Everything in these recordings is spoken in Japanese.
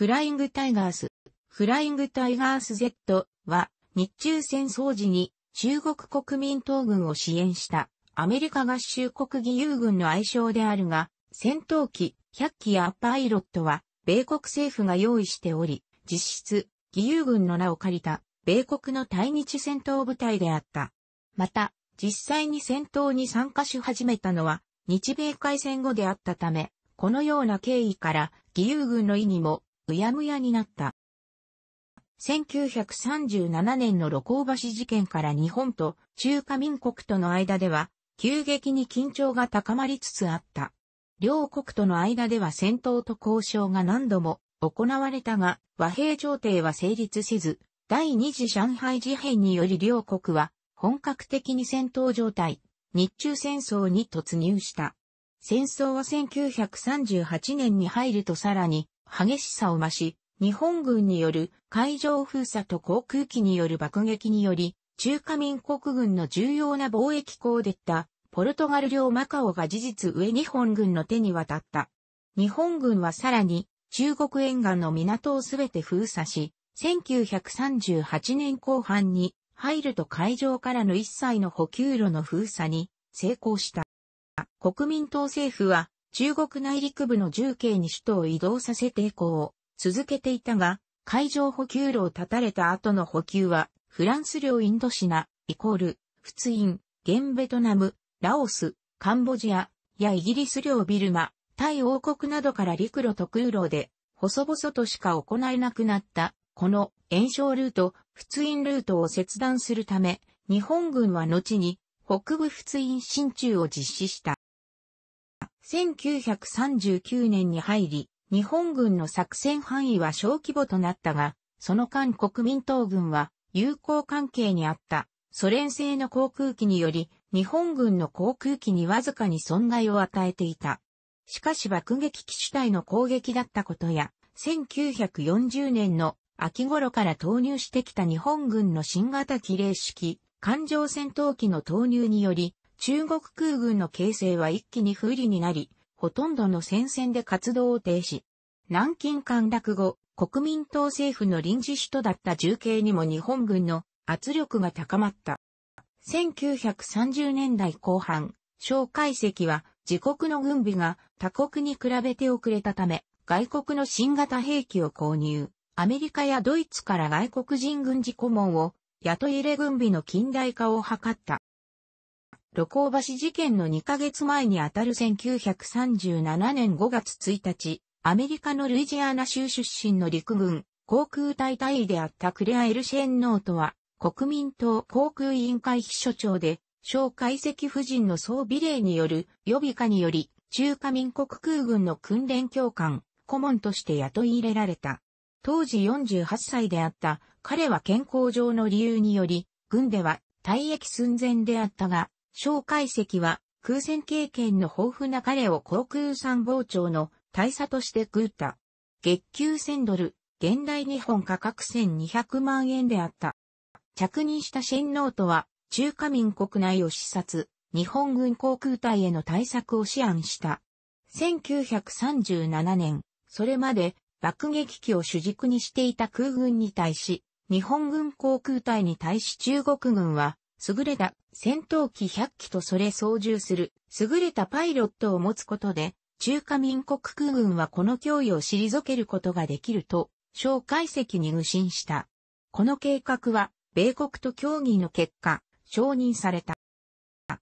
フライングタイガース、フライングタイガース Z は、日中戦争時に中国国民党軍を支援したアメリカ合衆国義勇軍の愛称であるが、戦闘機100機やパイロットは米国政府が用意しており、実質義勇軍の名を借りた米国の対日戦闘部隊であった。また、実際に戦闘に参加し始めたのは日米開戦後であったため、このような経緯から義勇軍の意味もうやむやになった。1937年の露光橋事件から日本と中華民国との間では、急激に緊張が高まりつつあった。両国との間では戦闘と交渉が何度も行われたが、和平協定は成立せず、第二次上海事変により両国は本格的に戦闘状態、日中戦争に突入した。戦争は1938年に入るとさらに激しさを増し、日本軍による海上封鎖と航空機による爆撃により、中華民国軍の重要な貿易港でった、ポルトガル領マカオが事実上日本軍の手に渡った。日本軍はさらに、中国沿岸の港をすべて封鎖し、1938年後半に、入ると海上からの一切の補給路の封鎖に成功した。国民党政府は中国内陸部の重慶に首都を移動させて以降、続けていたが、海上補給路を断たれた後の補給は、フランス領インドシナ、イコール、仏印、現ベトナム、ラオス、カンボジア、やイギリス領ビルマ、タイ王国などから陸路と空路で、細々としか行えなくなった、この炎症ルート、仏印ルートを切断するため、日本軍は後に北部仏印進駐を実施した。1939年に入り、日本軍の作戦範囲は小規模となったが、その間国民党軍は友好関係にあったソ連製の航空機により日本軍の航空機にわずかに損害を与えていた。しかし爆撃機主体の攻撃だったことや、1940年の秋頃から投入してきた日本軍の新型機霊式、艦上戦闘機の投入により、中国空軍の形勢は一気に不利になり、ほとんどの戦線で活動を停止。南京陥落後、国民党政府の臨時首都だった重慶にも日本軍の圧力が高まった。1930年代後半、蒋介石は自国の軍備が他国に比べて遅れたため、外国の新型兵器を購入、アメリカやドイツから外国人軍事顧問を雇い入れ軍備の近代化を図った。露光橋事件の2ヶ月前にあたる1937年5月1日、アメリカのルイジアナ州出身の陸軍、航空隊隊員であったクレア・エルシェンノートは、国民党航空委員会秘書長で、小解析夫人の総美霊による予備下により、中華民国空軍の訓練教官、顧問として雇い入れられた。当時48歳であった彼は健康上の理由により、軍では退役寸前であったが、小解石は空戦経験の豊富な彼を航空参謀長の大佐として食うた。月給1000ドル、現代日本価格1200万円であった。着任した新ノートは中華民国内を視察、日本軍航空隊への対策を試案した。1937年、それまで爆撃機を主軸にしていた空軍に対し、日本軍航空隊に対し中国軍は優れた戦闘機100機とそれ操縦する優れたパイロットを持つことで、中華民国空軍はこの脅威を退けることができると、小介析に愚信した。この計画は、米国と協議の結果、承認された。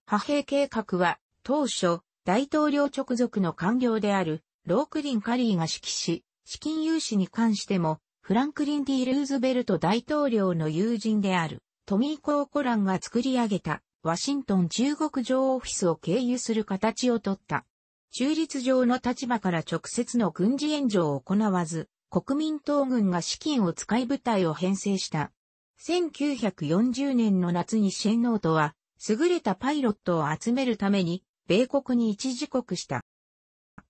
派兵計画は、当初、大統領直属の官僚である、ロークリン・カリーが指揮し、資金融資に関しても、フランクリン・ディ・ルーズベルト大統領の友人である、トミー・コーコランが作り上げたワシントン中国上オフィスを経由する形をとった。中立上の立場から直接の軍事援助を行わず、国民党軍が資金を使い部隊を編成した。1940年の夏にシェンノートは、優れたパイロットを集めるために、米国に一時刻した。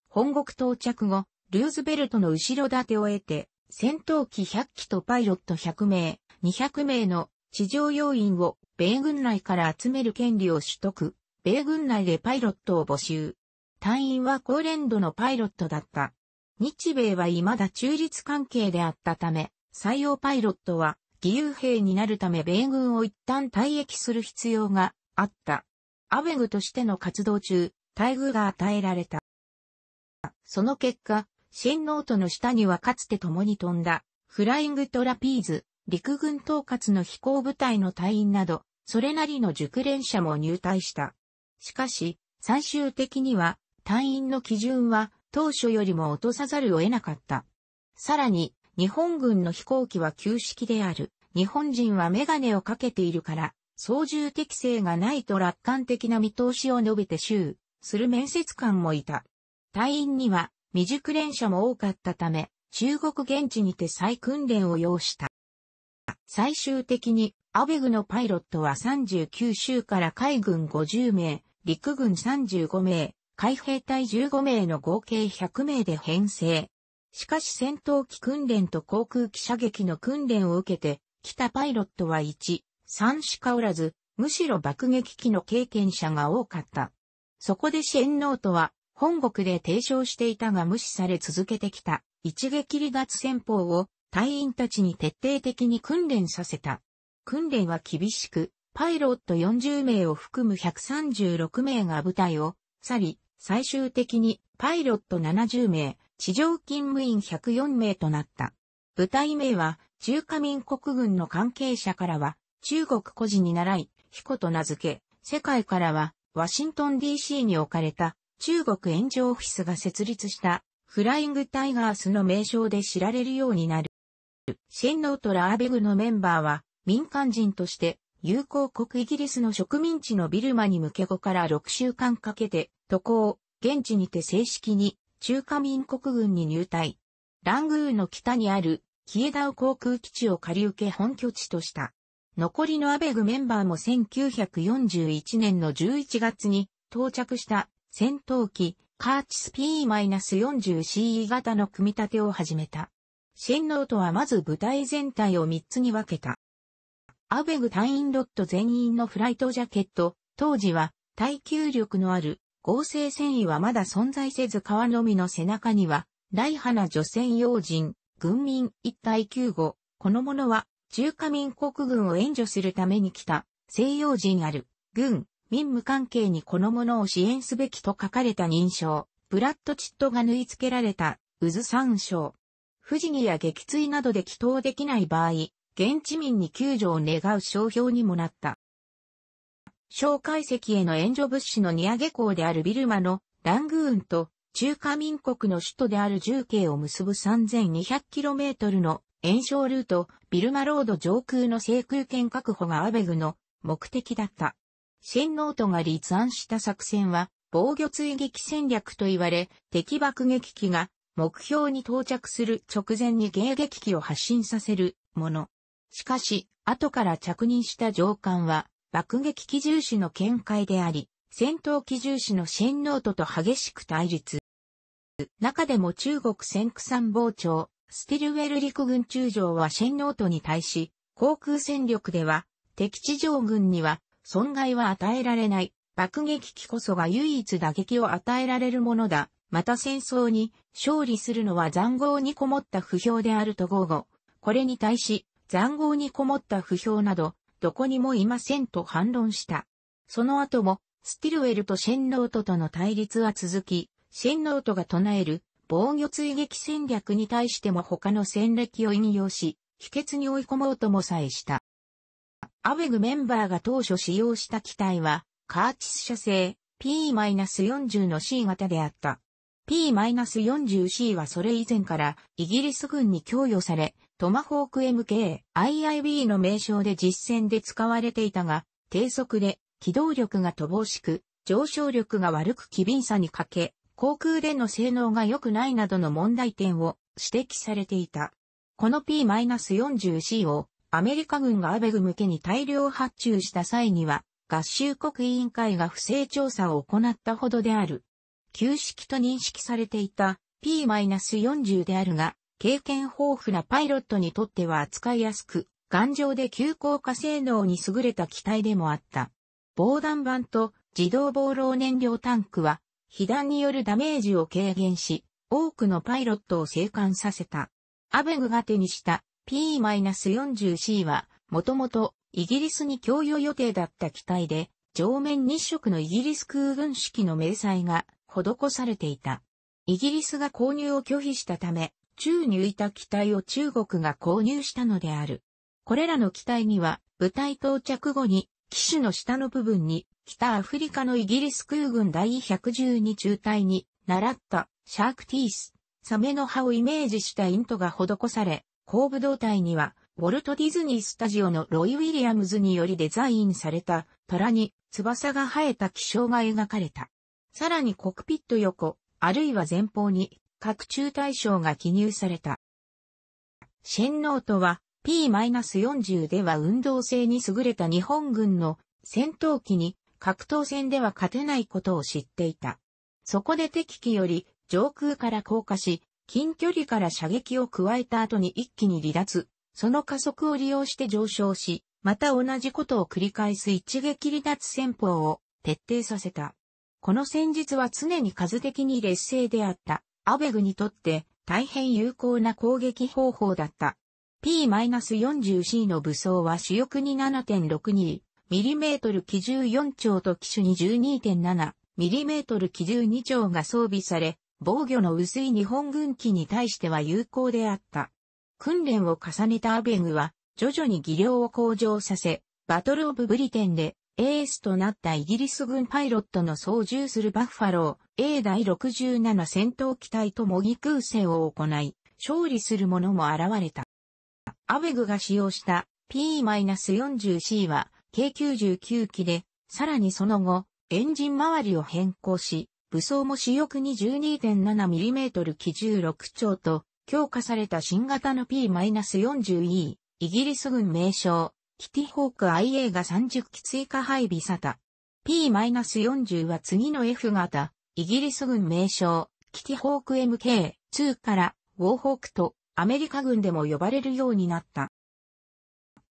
本国到着後、ルーズベルトの後ろ盾を得て、戦闘機100機とパイロット100名、200名の地上要員を米軍内から集める権利を取得、米軍内でパイロットを募集。隊員は高連度のパイロットだった。日米は未だ中立関係であったため、採用パイロットは義勇兵になるため米軍を一旦退役する必要があった。アベグとしての活動中、待遇が与えられた。その結果、新ノートの下にはかつて共に飛んだ、フライングトラピーズ、陸軍統括の飛行部隊の隊員など、それなりの熟練者も入隊した。しかし、最終的には、隊員の基準は当初よりも落とさざるを得なかった。さらに、日本軍の飛行機は旧式である。日本人はメガネをかけているから、操縦適性がないと楽観的な見通しを述べて周する面接官もいた。隊員には未熟練者も多かったため、中国現地にて再訓練を要した。最終的にアベグのパイロットは39州から海軍50名、陸軍35名、海兵隊15名の合計100名で編成。しかし戦闘機訓練と航空機射撃の訓練を受けて、北パイロットは1、3しかおらず、むしろ爆撃機の経験者が多かった。そこでシェンノートは、本国で提唱していたが無視され続けてきた、一撃離脱戦法を隊員たちに徹底的に訓練させた。訓練は厳しく、パイロット40名を含む136名が部隊を去り、最終的にパイロット70名、地上勤務員104名となった。部隊名は中華民国軍の関係者からは中国孤児に習い、彦と名付け、世界からはワシントン DC に置かれた中国援助オフィスが設立したフライングタイガースの名称で知られるようになる。新ノートラーベグのメンバーは、民間人として、友好国イギリスの植民地のビルマに向け後から6週間かけて、渡航、現地にて正式に、中華民国軍に入隊。ラングーの北にある、キエダウ航空基地を借り受け本拠地とした。残りのアベグメンバーも1941年の11月に到着した戦闘機カーチス P-40CE 型の組み立てを始めた。新能とはまず部隊全体を3つに分けた。アベグ隊員ロット全員のフライトジャケット、当時は耐久力のある合成繊維はまだ存在せず革のみの背中には、大派な女性要人、軍民一体救護、この者は中華民国軍を援助するために来た西洋人ある軍、民無関係にこの者を支援すべきと書かれた認証、ブラッドチットが縫い付けられた渦三章。不死にや撃墜などで祈祷できない場合、現地民に救助を願う商標にもなった。蒋介石への援助物資の荷上げ港であるビルマのラングーンと中華民国の首都である重慶を結ぶ 3200km の延焼ルート、ビルマロード上空の制空権確保がアベグの目的だった。新ノートが立案した作戦は防御追撃戦略と言われ、敵爆撃機が目標に到着する直前に迎撃機を発進させるもの。しかし、後から着任した上官は、爆撃機重視の見解であり、戦闘機重視のシェンノートと激しく対立。中でも中国戦区参謀長、スティルウェル陸軍中将はシェンノートに対し、航空戦力では、敵地上軍には、損害は与えられない。爆撃機こそが唯一打撃を与えられるものだ、また戦争に勝利するのは残豪にこもった不評であると豪語。これに対し、残豪にこもった不評など、どこにもいませんと反論した。その後も、スティルウェルとシェンノートとの対立は続き、シェンノートが唱える防御追撃戦略に対しても他の戦歴を引用し、秘訣に追い込もうともさえした。アウェグメンバーが当初使用した機体は、カーチス社製 P-40 の C 型であった。P-40C はそれ以前からイギリス軍に供与され、トマホーク MK、IIB の名称で実戦で使われていたが、低速で機動力が乏しく、上昇力が悪く機敏さに欠け、航空での性能が良くないなどの問題点を指摘されていた。この P-40C をアメリカ軍がアベグ向けに大量発注した際には、合衆国委員会が不正調査を行ったほどである。旧式と認識されていた P-40 であるが、経験豊富なパイロットにとっては扱いやすく、頑丈で急降下性能に優れた機体でもあった。防弾板と自動防漏燃料タンクは、被弾によるダメージを軽減し、多くのパイロットを生還させた。アベグが手にした P-40C は、もともとイギリスに供与予定だった機体で、上面日色のイギリス空軍式の迷彩が施されていた。イギリスが購入を拒否したため、宙に浮いた機体を中国が購入したのである。これらの機体には、部隊到着後に、機種の下の部分に、北アフリカのイギリス空軍第112中隊に、習った、シャークティース、サメの歯をイメージしたイントが施され、後部胴体には、ウォルト・ディズニー・スタジオのロイ・ウィリアムズによりデザインされた、虎に翼が生えた気象が描かれた。さらにコクピット横、あるいは前方に、各中対象が記入された。シェンノートは P-40 では運動性に優れた日本軍の戦闘機に格闘戦では勝てないことを知っていた。そこで敵機より上空から降下し、近距離から射撃を加えた後に一気に離脱、その加速を利用して上昇し、また同じことを繰り返す一撃離脱戦法を徹底させた。この戦術は常に数的に劣勢であった、アベグにとって大変有効な攻撃方法だった。P-40C の武装は主翼に 7.62mm 機銃4丁と機種に 12.7mm 機銃2丁が装備され、防御の薄い日本軍機に対しては有効であった。訓練を重ねたアベグは、徐々に技量を向上させ、バトルオブブリテンでエースとなったイギリス軍パイロットの操縦するバッファロー A 第67戦闘機体と模擬空戦を行い、勝利する者も現れた。アベグが使用した P-40C は K99 機で、さらにその後、エンジン周りを変更し、武装も主翼に 12.7mm 機16丁と強化された新型の P-40E、イギリス軍名称キティホーク IA が30機追加配備された。P-40 は次の F 型、イギリス軍名称、キティホーク MK2 からウォーホークとアメリカ軍でも呼ばれるようになった。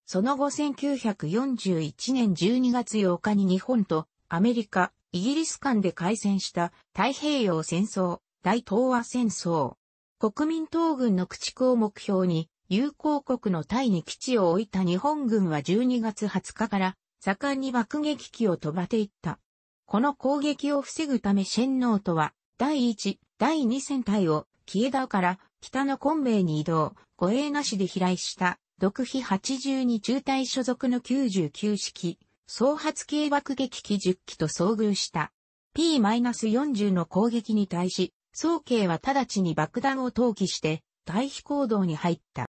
その後1941年12月8日に日本とアメリカ、イギリス間で開戦した太平洋戦争、大東亜戦争。国民党軍の駆逐を目標に友好国のタイに基地を置いた日本軍は12月20日から盛んに爆撃機を飛ばていった。この攻撃を防ぐためシェンノートは第1、第2戦隊をキエダから北の昆明に移動、護衛なしで飛来した独飛82中隊所属の99式、総発系爆撃機10機と遭遇した。P-40 の攻撃に対し、総計は直ちに爆弾を投棄して、退避行動に入った。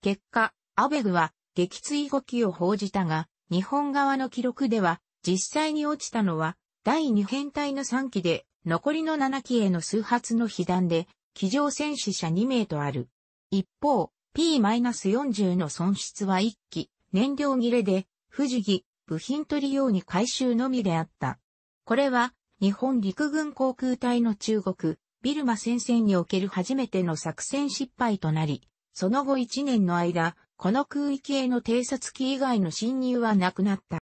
結果、アベグは撃墜動きを報じたが、日本側の記録では、実際に落ちたのは、第2編隊の3機で、残りの7機への数発の被弾で、機上戦死者2名とある。一方、P-40 の損失は1機、燃料切れで、不時儀、部品取り用に回収のみであった。これは、日本陸軍航空隊の中国、ビルマ戦線における初めての作戦失敗となり、その後1年の間、この空域への偵察機以外の侵入はなくなった。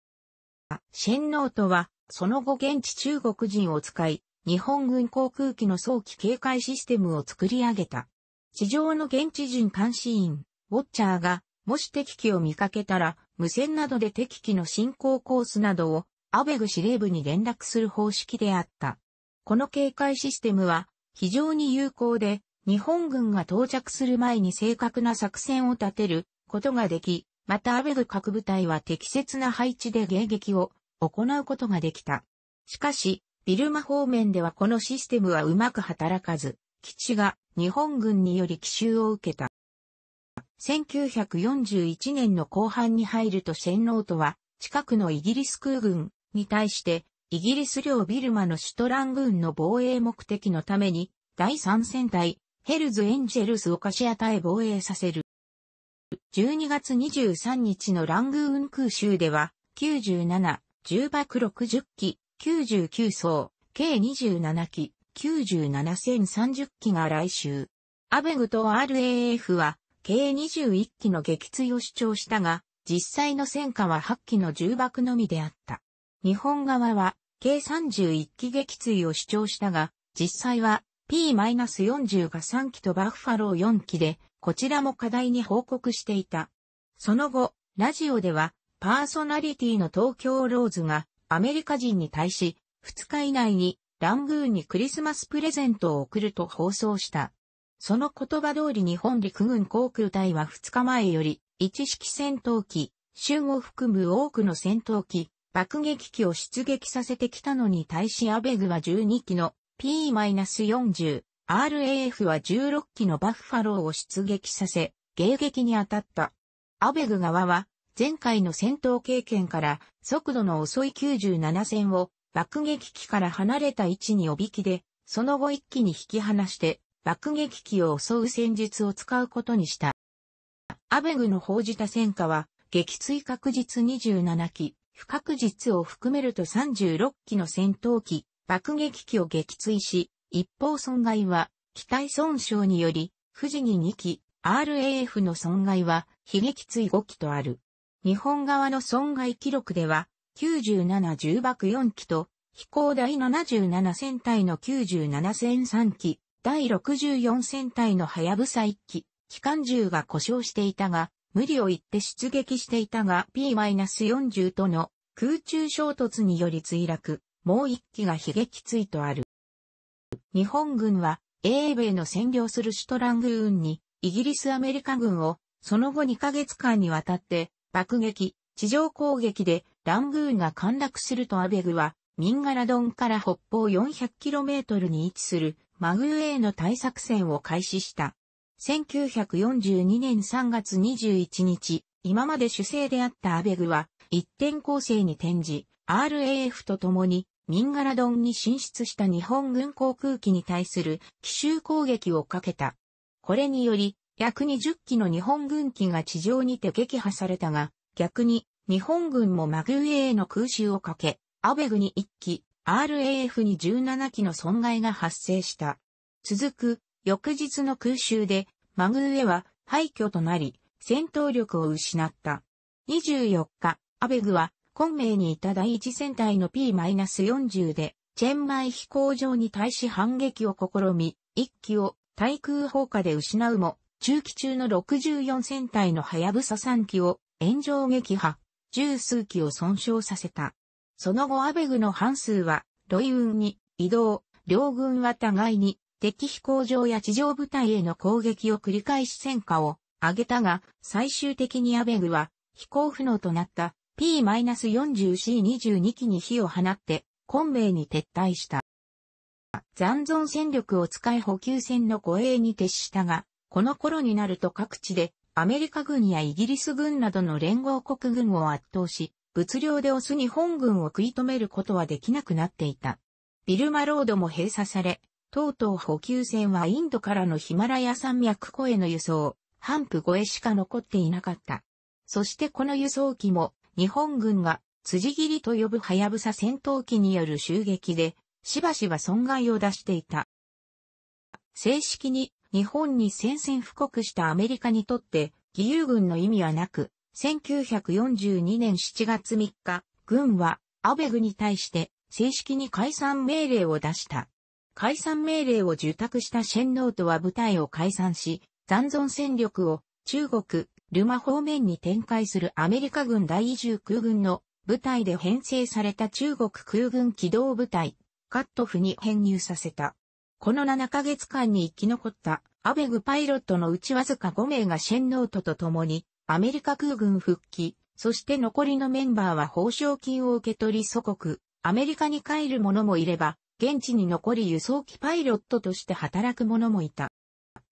シェンノートは、その後現地中国人を使い、日本軍航空機の早期警戒システムを作り上げた。地上の現地人監視員、ウォッチャーが、もし敵機を見かけたら、無線などで敵機の進行コースなどを、アベグ司令部に連絡する方式であった。この警戒システムは、非常に有効で、日本軍が到着する前に正確な作戦を立てることができ、またアベグ各部隊は適切な配置で迎撃を行うことができた。しかし、ビルマ方面ではこのシステムはうまく働かず、基地が日本軍により奇襲を受けた。1941年の後半に入ると洗ーとは、近くのイギリス空軍に対して、イギリス領ビルマのシュトラン軍の防衛目的のために、第三戦隊ヘルズ・エンジェルスを貸しタへ防衛させる。12月23日のラングーン空襲では、97、10爆60機、99層、計27機、97030機が来襲。アベグと RAF は、計21機の撃墜を主張したが、実際の戦果は8機の重爆のみであった。日本側は、計31機撃墜を主張したが、実際は P-40 が3機とバッファロー4機で、こちらも課題に報告していた。その後、ラジオでは、パーソナリティの東京ローズが、アメリカ人に対し、2日以内に、ラングーンにクリスマスプレゼントを送ると放送した。その言葉通り日本陸軍航空隊は2日前より、一式戦闘機、集を含む多くの戦闘機、爆撃機を出撃させてきたのに対しアベグは12機の P-40、RAF は16機のバッファローを出撃させ、迎撃に当たった。アベグ側は、前回の戦闘経験から速度の遅い97戦を爆撃機から離れた位置におびきで、その後一気に引き離して爆撃機を襲う戦術を使うことにした。アベグの報じた戦果は、撃墜確実27機、不確実を含めると36機の戦闘機、爆撃機を撃墜し、一方損害は、機体損傷により、富士に2機、RAF の損害は、悲劇追5機とある。日本側の損害記録では、97重爆4機と、飛行第77戦隊の97戦3機、第64戦隊のハヤブサ1機、機関銃が故障していたが、無理を言って出撃していたが P-40 との空中衝突により墜落。もう一機が悲劇追とある。日本軍は、英米の占領するシュトラングーンに、イギリスアメリカ軍を、その後2ヶ月間にわたって、爆撃、地上攻撃で、ラングーンが陥落するとアベグは、ミンガラドンから北方 400km に位置する、マグウェイの対作戦を開始した。1942年3月21日、今まで主勢であったアベグは、一点攻勢に転じ、RAF と共にミンガラドンに進出した日本軍航空機に対する奇襲攻撃をかけた。これにより、約20機の日本軍機が地上にて撃破されたが、逆に日本軍もマグウェイへの空襲をかけ、アベグに1機、RAF に17機の損害が発生した。続く翌日の空襲でマグウェイは廃墟となり、戦闘力を失った。24日、アベグは本命にいた第一戦隊の P-40 で、チェンマイ飛行場に対し反撃を試み、一機を対空砲火で失うも、中期中の64戦隊のハヤブサ3機を炎上撃破、十数機を損傷させた。その後アベグの半数は、ロイ運に移動、両軍は互いに敵飛行場や地上部隊への攻撃を繰り返し戦果を上げたが、最終的にアベグは飛行不能となった P-40C22 機に火を放って、昆明に撤退した。残存戦力を使い補給船の護衛に徹したが、この頃になると各地でアメリカ軍やイギリス軍などの連合国軍を圧倒し、物量でオス日本軍を食い止めることはできなくなっていた。ビルマロードも閉鎖され、とうとう補給船はインドからのヒマラヤ山脈湖への輸送、ハンプ越えしか残っていなかった。そしてこの輸送機も日本軍が辻切りと呼ぶはやぶさ戦闘機による襲撃で、しばしば損害を出していた。正式に日本に宣戦布告したアメリカにとって義勇軍の意味はなく、1942年7月3日、軍はアベグに対して正式に解散命令を出した。解散命令を受託したシェンノートは部隊を解散し、残存戦力を中国、ルマ方面に展開するアメリカ軍第20空軍の部隊で編成された中国空軍機動部隊、カットフに編入させた。この7ヶ月間に生き残ったアベグパイロットのうちわずか5名がシェンノートと共にアメリカ空軍復帰、そして残りのメンバーは報奨金を受け取り祖国、アメリカに帰る者もいれば、現地に残り輸送機パイロットとして働く者もいた。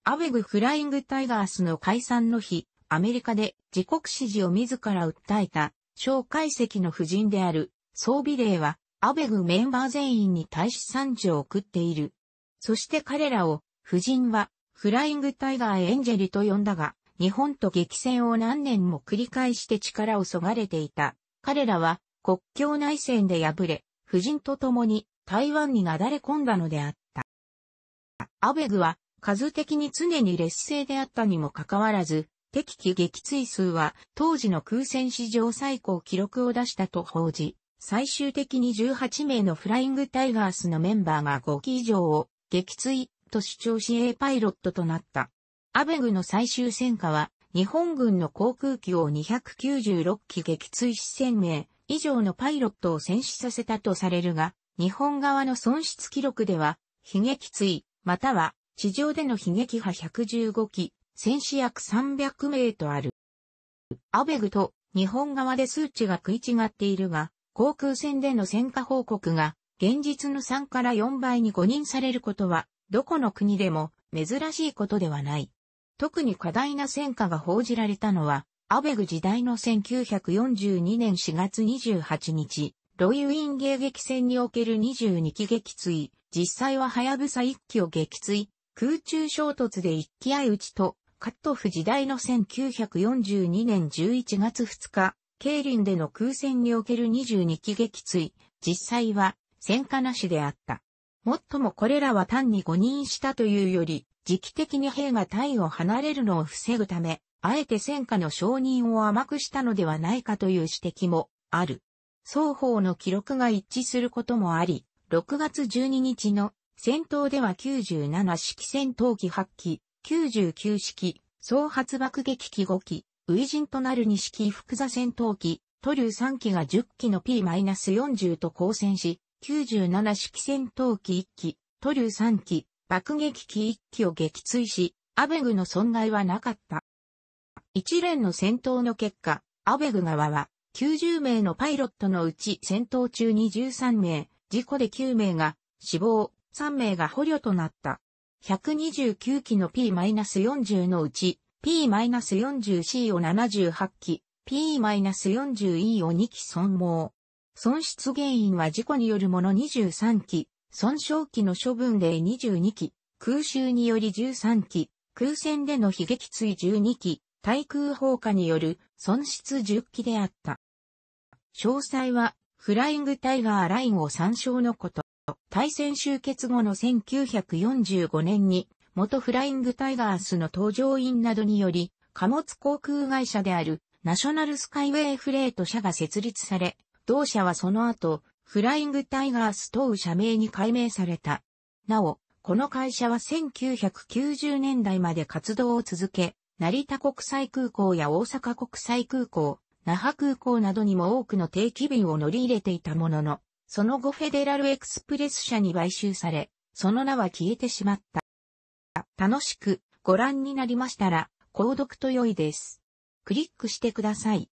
アベグフライングタイガースの解散の日、アメリカで自国支持を自ら訴えた、蒋介石の夫人である、装備霊は、アベグメンバー全員に対し産地を送っている。そして彼らを、夫人は、フライングタイガーエンジェルと呼んだが、日本と激戦を何年も繰り返して力をそがれていた。彼らは、国境内戦で敗れ、夫人と共に台湾になだれ込んだのであった。アベグは、数的に常に劣勢であったにもかかわらず、敵機撃墜数は当時の空戦史上最高記録を出したと報じ、最終的に18名のフライングタイガースのメンバーが5機以上を撃墜と主張し A パイロットとなった。アベグの最終戦果は日本軍の航空機を296機撃墜し1000名以上のパイロットを戦死させたとされるが、日本側の損失記録では、悲劇墜、または地上での悲劇派115機、戦死約300名とある。アベグと日本側で数値が食い違っているが、航空戦での戦果報告が現実の3から4倍に誤認されることは、どこの国でも珍しいことではない。特に過大な戦果が報じられたのは、アベグ時代の1942年4月28日、ロイウィン迎撃戦における22機撃墜、実際はハヤブサ1機を撃墜、空中衝突で1機相撃ちとカットフ時代の1942年11月2日、リンでの空戦における22機撃墜、実際は戦火なしであった。もっともこれらは単に誤認したというより、時期的に兵がタイを離れるのを防ぐため、あえて戦火の承認を甘くしたのではないかという指摘もある。双方の記録が一致することもあり、6月12日の戦闘では97式戦闘機8機、99式、総発爆撃機5機、ウイジンとなる2式複座戦闘機、トリュー3機が10機の P-40 と交戦し、97式戦闘機1機、トリュー3機、爆撃機1機を撃墜し、アベグの損害はなかった。一連の戦闘の結果、アベグ側は90名のパイロットのうち戦闘中に13名、事故で9名が死亡、3名が捕虜となった。129機の P-40 のうち、P-40C を78機、P-40E を2機損耗。損失原因は事故によるもの23機、損傷機の処分で22機、空襲により13機、空戦での悲劇追12機、対空砲火による損失10機であった。詳細は、フライングタイガーラインを参照のこと。対戦終結後の1945年に、元フライングタイガースの搭乗員などにより、貨物航空会社であるナショナルスカイウェイフレート社が設立され、同社はその後、フライングタイガース等社名に改名された。なお、この会社は1990年代まで活動を続け、成田国際空港や大阪国際空港、那覇空港などにも多くの定期便を乗り入れていたものの、その後フェデラルエクスプレス社に買収され、その名は消えてしまった。楽しくご覧になりましたら、購読と良いです。クリックしてください。